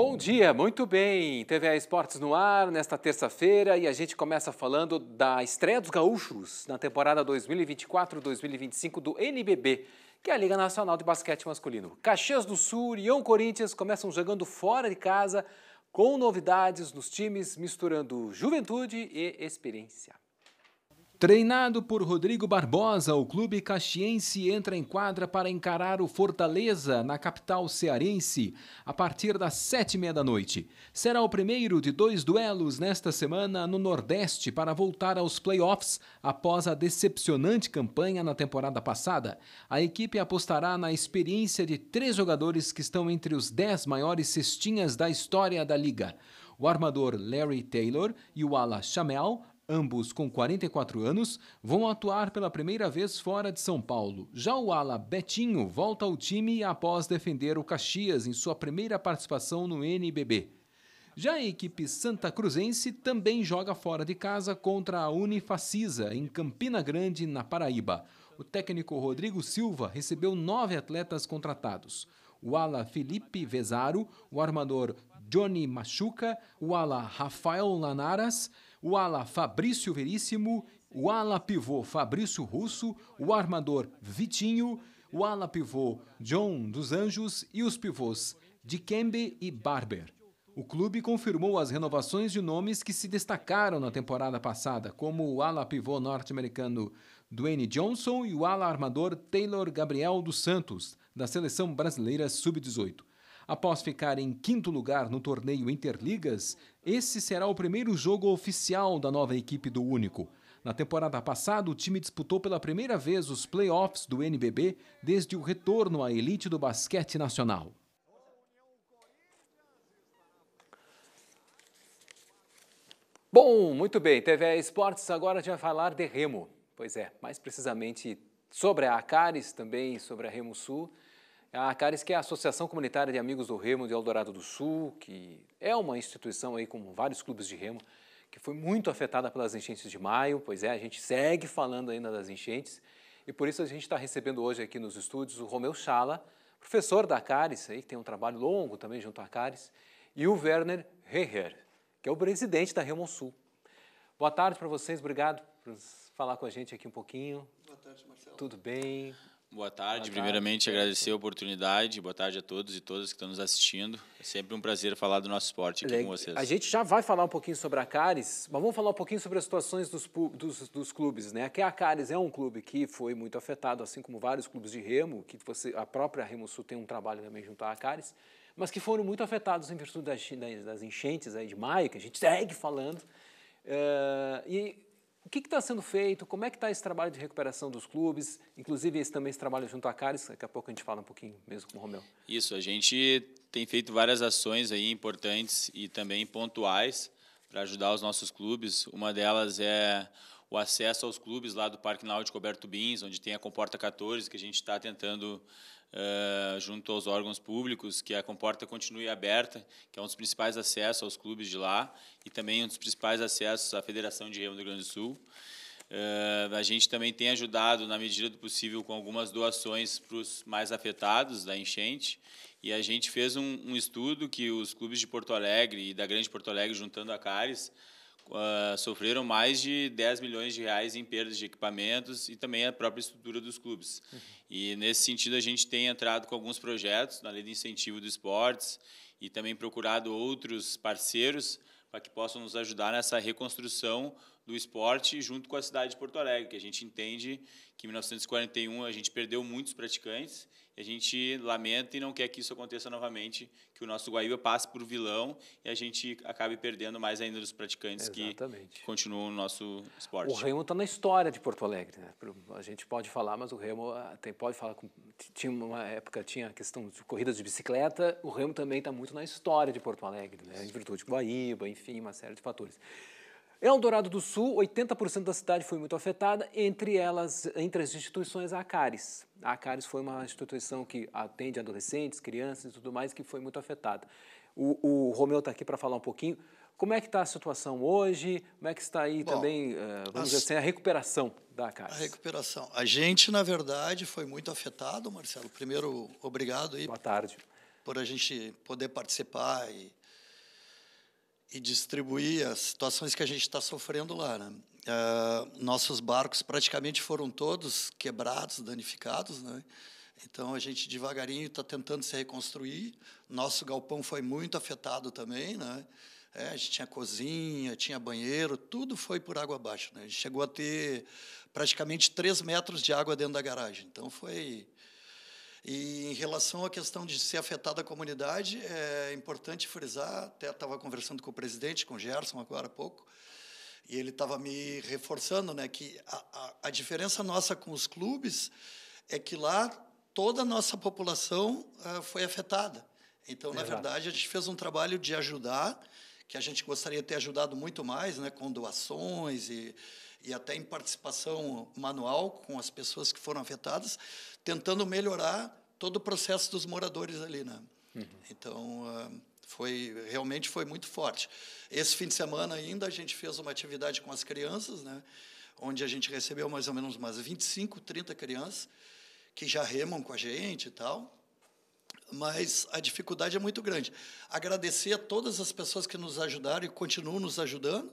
Bom dia, muito bem. TVA Esportes no ar nesta terça-feira e a gente começa falando da estreia dos gaúchos na temporada 2024-2025 do NBB, que é a Liga Nacional de Basquete Masculino. Caxias do Sul e Ion Corinthians começam jogando fora de casa com novidades nos times, misturando juventude e experiência. Treinado por Rodrigo Barbosa, o clube caxiense entra em quadra para encarar o Fortaleza na capital cearense a partir das sete e meia da noite. Será o primeiro de dois duelos nesta semana no Nordeste para voltar aos playoffs após a decepcionante campanha na temporada passada. A equipe apostará na experiência de três jogadores que estão entre os dez maiores cestinhas da história da liga o armador Larry Taylor e o ala Chamel Ambos com 44 anos vão atuar pela primeira vez fora de São Paulo. Já o ala Betinho volta ao time após defender o Caxias em sua primeira participação no NBB. Já a equipe Santa Cruzense também joga fora de casa contra a Unifacisa, em Campina Grande, na Paraíba. O técnico Rodrigo Silva recebeu nove atletas contratados. O ala Felipe Vezaro, o armador Johnny Machuca, o ala Rafael Lanaras o ala Fabrício Veríssimo, o ala pivô Fabrício Russo, o armador Vitinho, o ala pivô John dos Anjos e os pivôs Dikembe e Barber. O clube confirmou as renovações de nomes que se destacaram na temporada passada, como o ala pivô norte-americano Dwayne Johnson e o ala armador Taylor Gabriel dos Santos, da seleção brasileira sub-18. Após ficar em quinto lugar no torneio Interligas, esse será o primeiro jogo oficial da nova equipe do Único. Na temporada passada, o time disputou pela primeira vez os playoffs do NBB desde o retorno à elite do basquete nacional. Bom, muito bem. TV Esportes agora já vai falar de remo. Pois é, mais precisamente sobre a Acares, também sobre a Remo Sul. A Caris, que é a Associação Comunitária de Amigos do Remo de Eldorado do Sul, que é uma instituição aí com vários clubes de remo, que foi muito afetada pelas enchentes de maio, pois é, a gente segue falando ainda das enchentes, e por isso a gente está recebendo hoje aqui nos estúdios o Romeu Chala, professor da Caris, aí, que tem um trabalho longo também junto à Caris, e o Werner Reher, que é o presidente da Remo Sul. Boa tarde para vocês, obrigado por falar com a gente aqui um pouquinho. Boa tarde, Marcelo. Tudo bem? Boa tarde. Boa Primeiramente, tarde. agradecer a oportunidade. Boa tarde a todos e todas que estão nos assistindo. É sempre um prazer falar do nosso esporte aqui Le... com vocês. A gente já vai falar um pouquinho sobre a Cares, mas vamos falar um pouquinho sobre as situações dos, dos, dos clubes. Né? a Cares é um clube que foi muito afetado, assim como vários clubes de remo, que você, a própria Remo Sul tem um trabalho também junto à Cares, mas que foram muito afetados em virtude das, das, das enchentes aí de maio, que a gente segue falando. Uh, e o que está sendo feito? Como é que está esse trabalho de recuperação dos clubes? Inclusive, esse também esse trabalho junto à Caris, daqui a pouco a gente fala um pouquinho mesmo com o Romeu. Isso, a gente tem feito várias ações aí importantes e também pontuais para ajudar os nossos clubes. Uma delas é o acesso aos clubes lá do Parque Náutico Roberto Bins, onde tem a Comporta 14, que a gente está tentando, uh, junto aos órgãos públicos, que a Comporta continue aberta, que é um dos principais acessos aos clubes de lá e também um dos principais acessos à Federação de Remo do Rio Grande do Sul. Uh, a gente também tem ajudado, na medida do possível, com algumas doações para os mais afetados da enchente. E a gente fez um, um estudo que os clubes de Porto Alegre e da Grande Porto Alegre, juntando a CARES, uh, sofreram mais de 10 milhões de reais em perdas de equipamentos e também a própria estrutura dos clubes. Uhum. E nesse sentido a gente tem entrado com alguns projetos na lei de incentivo dos esportes e também procurado outros parceiros para que possam nos ajudar nessa reconstrução do esporte junto com a cidade de Porto Alegre, que a gente entende que em 1941 a gente perdeu muitos praticantes, e a gente lamenta e não quer que isso aconteça novamente, que o nosso Guaíba passe por vilão e a gente acabe perdendo mais ainda dos praticantes que, que, continuam o nosso esporte. O Remo está na história de Porto Alegre, né? A gente pode falar, mas o Remo ah, tem, pode falar com, tinha uma época tinha a questão de corridas de bicicleta, o Remo também está muito na história de Porto Alegre, né? Em virtude do Guaíba, enfim, uma série de fatores. Eldorado do Sul, 80% da cidade foi muito afetada, entre elas, entre as instituições a Acares. A Acares foi uma instituição que atende adolescentes, crianças e tudo mais, que foi muito afetada. O, o Romeu está aqui para falar um pouquinho. Como é que está a situação hoje? Como é que está aí Bom, também, eh, vamos as, dizer assim, a recuperação da Acares? A recuperação. A gente, na verdade, foi muito afetado, Marcelo. Primeiro, obrigado aí. Boa tarde. Por a gente poder participar e e distribuir as situações que a gente está sofrendo lá. Né? Uh, nossos barcos praticamente foram todos quebrados, danificados, né? Então a gente devagarinho está tentando se reconstruir. Nosso galpão foi muito afetado também, né? É, a gente tinha cozinha, tinha banheiro, tudo foi por água abaixo. Né? A gente chegou a ter praticamente 3 metros de água dentro da garagem. Então foi e em relação à questão de ser afetada a comunidade, é importante frisar, até estava conversando com o presidente, com o Gerson agora há pouco, e ele estava me reforçando né, que a, a, a, diferença nossa com os clubes é que lá toda a nossa população é, foi afetada. Então, Exato. na verdade, a gente fez um trabalho de ajudar, que a gente gostaria de ter ajudado muito mais, né, com doações e e até em participação manual com as pessoas que foram afetadas, tentando melhorar todo o processo dos moradores ali, né? Uhum. Então ah, foi realmente foi muito forte. Esse fim de semana ainda a gente fez uma atividade com as crianças, né? Onde a gente recebeu mais ou menos umas 25, 30 crianças que já remam com a gente e tal. Mas a dificuldade é muito grande. Agradecer a todas as pessoas que nos ajudaram e continuam nos ajudando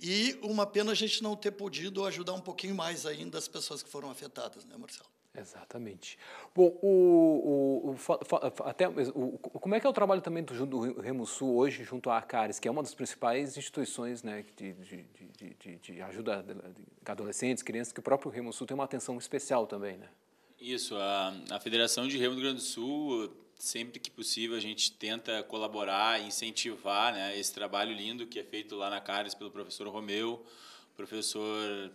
e uma pena a gente não ter podido ajudar um pouquinho mais ainda as pessoas que foram afetadas, né, Marcelo? Exatamente. Bom, o, o, o até, o, como é que é o trabalho também do, do Sul hoje junto à Acares, que é uma das principais instituições né, de, de, de, de ajuda de adolescentes, crianças, que o próprio Sul tem uma atenção especial também, né? Isso, a, a Federação de Rio do Grande do Sul sempre que possível a gente tenta colaborar, incentivar né, esse trabalho lindo que é feito lá na Cares pelo professor Romeu, professor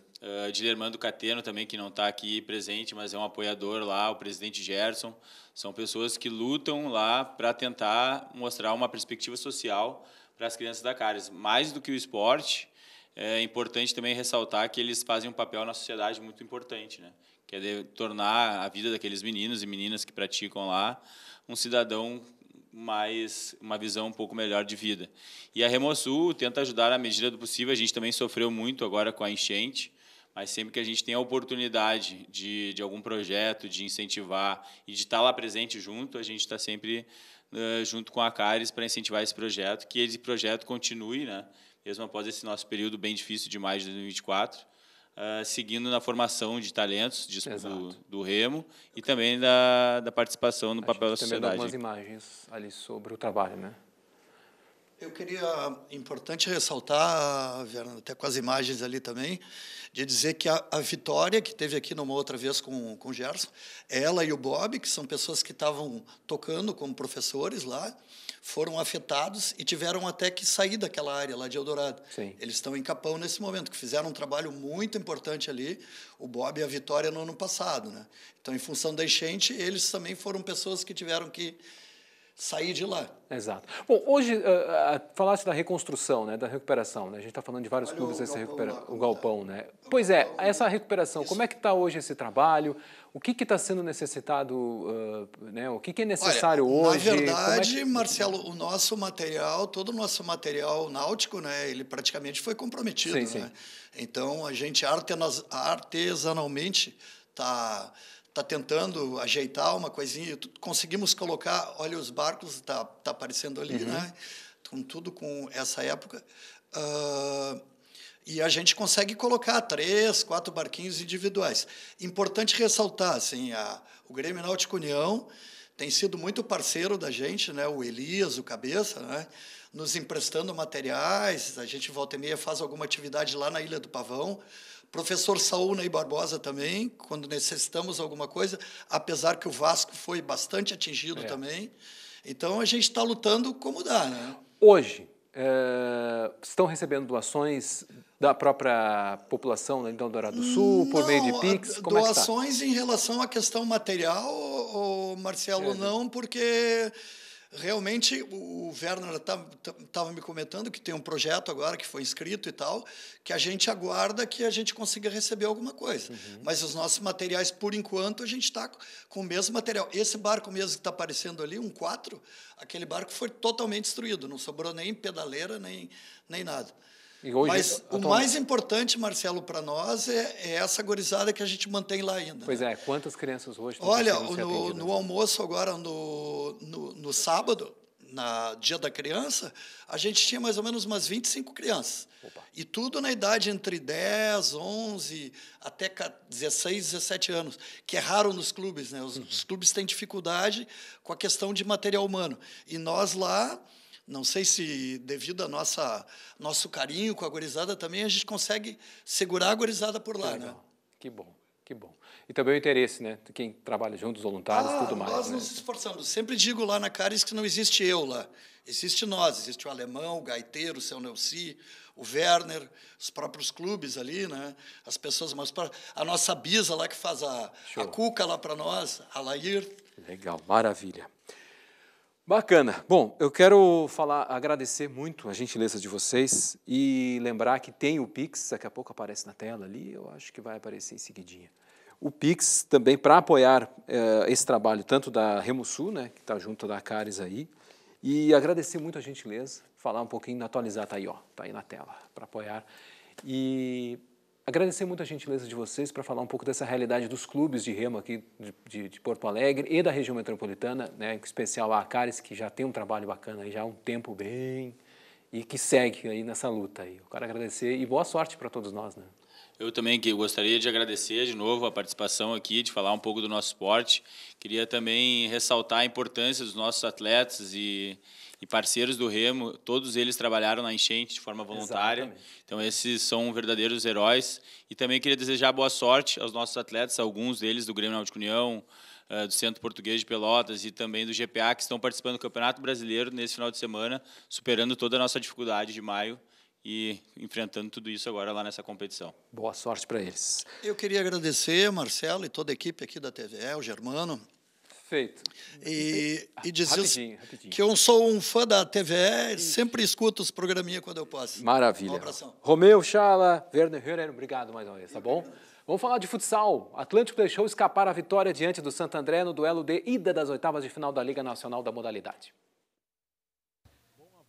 uh, Dilermando Cateno também, que não está aqui presente, mas é um apoiador lá, o presidente Gerson. São pessoas que lutam lá para tentar mostrar uma perspectiva social para as crianças da Cares. Mais do que o esporte, é importante também ressaltar que eles fazem um papel na sociedade muito importante, né? que é de tornar a vida daqueles meninos e meninas que praticam lá um cidadão mais uma visão um pouco melhor de vida. E a Remosul tenta ajudar à medida do possível. A gente também sofreu muito agora com a enchente, mas sempre que a gente tem a oportunidade de, de algum projeto, de incentivar e de estar lá presente junto, a gente está sempre uh, junto com a Cares para incentivar esse projeto, que esse projeto continue, né? mesmo após esse nosso período bem difícil de maio de 2024, uh, seguindo na formação de talentos de, do, do, Remo e também da, da participação no A papel da sociedade. Também dá algumas imagens ali sobre o trabalho, né? Eu queria, importante ressaltar, Vera, até com as imagens ali também, de dizer que a, a, Vitória, que teve aqui numa outra vez com, com o Gerson, ela e o Bob, que são pessoas que estavam tocando como professores lá, foram afetados e tiveram até que sair daquela área lá de Eldorado. Sim. Eles estão em Capão nesse momento, que fizeram um trabalho muito importante ali, o Bob e a Vitória no ano passado. Né? Então, em função da enchente, eles também foram pessoas que tiveram que sair de lá. Exato. Bom, hoje, uh, uh, falasse da reconstrução, né, da recuperação. Né? A gente está falando de vários Olha clubes, o galpão, recupera... lá, o tá. galpão né? O pois é, galpão, é, essa recuperação, isso. como é que está hoje esse trabalho? O que está sendo necessitado, uh, né? o que, que é necessário Olha, hoje? Na é verdade, é que... Marcelo, o nosso material, todo o nosso material náutico, né, ele praticamente foi comprometido. Sim, né? Sim. Então, a gente artesanalmente está está tentando ajeitar uma coisinha. Conseguimos colocar, olha os barcos, tá, tá aparecendo ali, uhum. né? Com tudo com essa época. Uh, e a gente consegue colocar três, quatro barquinhos individuais. Importante ressaltar, assim, a, o Grêmio Náutico União tem sido muito parceiro da gente, né? O Elias, o Cabeça, né? Nos emprestando materiais, a gente volta e meia faz alguma atividade lá na Ilha do Pavão, Professor Saúl Ney Barbosa também, quando necessitamos alguma coisa, apesar que o Vasco foi bastante atingido é. também. Então a gente está lutando como dá, né? Hoje, é, estão recebendo doações da própria população né, então, do Dourado do Sul, não, por meio de PIX? Como doações é que tá? em relação à questão material, Marcelo, é, não, porque Realmente, o Werner estava tá, tá, me comentando que tem um projeto agora que foi inscrito e tal, que a gente aguarda que a gente consiga receber alguma coisa. Uhum. Mas os nossos materiais, por enquanto, a gente está com o mesmo material. Esse barco mesmo que está aparecendo ali, um 4, aquele barco foi totalmente destruído, não sobrou nem pedaleira, nem, nem nada. Mas atualmente... o mais importante, Marcelo, para nós é, é, essa gorizada que a gente mantém lá ainda. Pois né? é, quantas crianças hoje Olha, no, no, almoço agora, no, no, no sábado, na Dia da Criança, a gente tinha mais ou menos umas 25 crianças. Opa. E tudo na idade entre 10, 11 até 16, 17 anos, que é raro nos clubes. Né? Os, uhum. os clubes têm dificuldade com a questão de material humano. E nós lá não sei se, devido ao nosso carinho com a gorizada também, a gente consegue segurar a gorizada por lá. Né? Que bom, que bom. E também o interesse, né? De quem trabalha junto, os voluntários ah, tudo mais. Nós né? nos esforçamos. Sempre digo lá na Caris que não existe eu lá. Existe nós, existe o alemão, o gaiteiro, o seu Neuci, o Werner, os próprios clubes ali, né? As pessoas, mas a nossa Bisa lá que faz a, a cuca lá para nós, a Lair. Legal, maravilha. Bacana. Bom, eu quero falar, agradecer muito a gentileza de vocês e lembrar que tem o Pix, daqui a pouco aparece na tela ali, eu acho que vai aparecer em seguidinha. O Pix também para apoiar eh, esse trabalho, tanto da Remusul, né, que está junto da Cares aí, e agradecer muito a gentileza, falar um pouquinho, atualizar, tá aí, ó, tá aí na tela, para apoiar. E Agradecer muito a gentileza de vocês para falar um pouco dessa realidade dos clubes de remo aqui de, de, de Porto Alegre e da região metropolitana, né, em especial a Acares, que já tem um trabalho bacana aí já há um tempo bem e que segue aí nessa luta. Aí. Eu quero agradecer e boa sorte para todos nós. Né? Eu também que gostaria de agradecer de novo a participação aqui, de falar um pouco do nosso esporte. Queria também ressaltar a importância dos nossos atletas e, e parceiros do Remo. Todos eles trabalharam na enchente de forma voluntária. Exatamente. Então, esses são verdadeiros heróis. E também queria desejar boa sorte aos nossos atletas, alguns deles do Grêmio Náutico União, eh, do Centro Português de Pelotas e também do GPA, que estão participando do Campeonato Brasileiro nesse final de semana, superando toda a nossa dificuldade de maio e enfrentando tudo isso agora lá nessa competição. Boa sorte para eles. Eu queria agradecer, Marcelo, e toda a equipe aqui da TVE, o Germano. Feito. E, e dizer rapidinho, rapidinho. que eu sou um fã da TVE, sempre escuto os programinhas quando eu posso. Maravilha. Um abração. Romeu, Chala, Werner Herrera, obrigado mais uma vez, tá bom? Vamos falar de futsal. Atlântico deixou escapar a vitória diante do Santo André no duelo de ida das oitavas de final da Liga Nacional da Modalidade.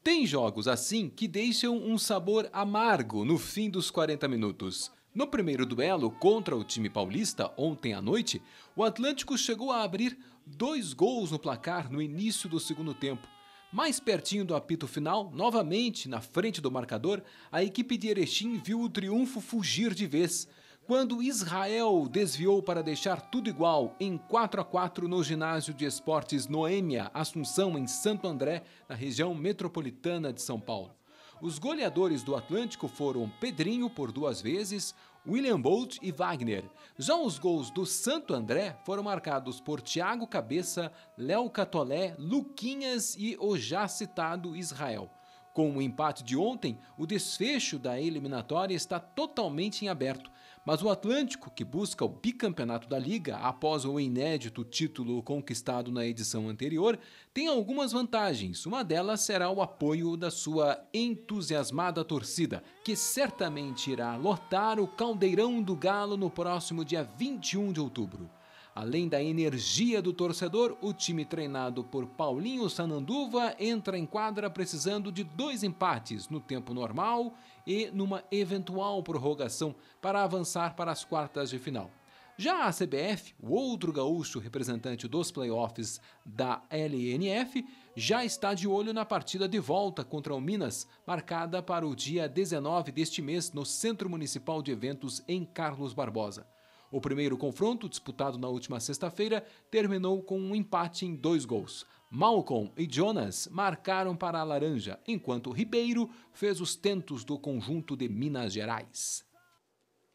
Tem jogos assim que deixam um sabor amargo no fim dos 40 minutos. No primeiro duelo contra o time paulista, ontem à noite, o Atlântico chegou a abrir dois gols no placar no início do segundo tempo. Mais pertinho do apito final, novamente na frente do marcador, a equipe de Erechim viu o triunfo fugir de vez. Quando Israel desviou para deixar tudo igual em 4 a 4 no ginásio de esportes Noêmia Assunção, em Santo André, na região metropolitana de São Paulo. Os goleadores do Atlântico foram Pedrinho por duas vezes, William Bolt e Wagner. Já os gols do Santo André foram marcados por Thiago Cabeça, Léo Catolé, Luquinhas e o já citado Israel. Com o empate de ontem, o desfecho da eliminatória está totalmente em aberto, mas o Atlântico, que busca o bicampeonato da Liga após o inédito título conquistado na edição anterior, tem algumas vantagens. Uma delas será o apoio da sua entusiasmada torcida, que certamente irá lotar o Caldeirão do Galo no próximo dia 21 de outubro. Além da energia do torcedor, o time treinado por Paulinho Sananduva entra em quadra precisando de dois empates no tempo normal e numa eventual prorrogação para avançar para as quartas de final. Já a CBF, o outro gaúcho representante dos playoffs da LNF, já está de olho na partida de volta contra o Minas, marcada para o dia 19 deste mês no Centro Municipal de Eventos em Carlos Barbosa. O primeiro confronto, disputado na última sexta-feira, terminou com um empate em dois gols. Malcolm e Jonas marcaram para a laranja, enquanto Ribeiro fez os tentos do conjunto de Minas Gerais.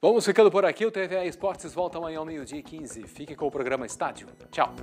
Vamos ficando por aqui. O TVA Esportes volta amanhã ao meio-dia e 15. Fique com o programa Estádio. Tchau.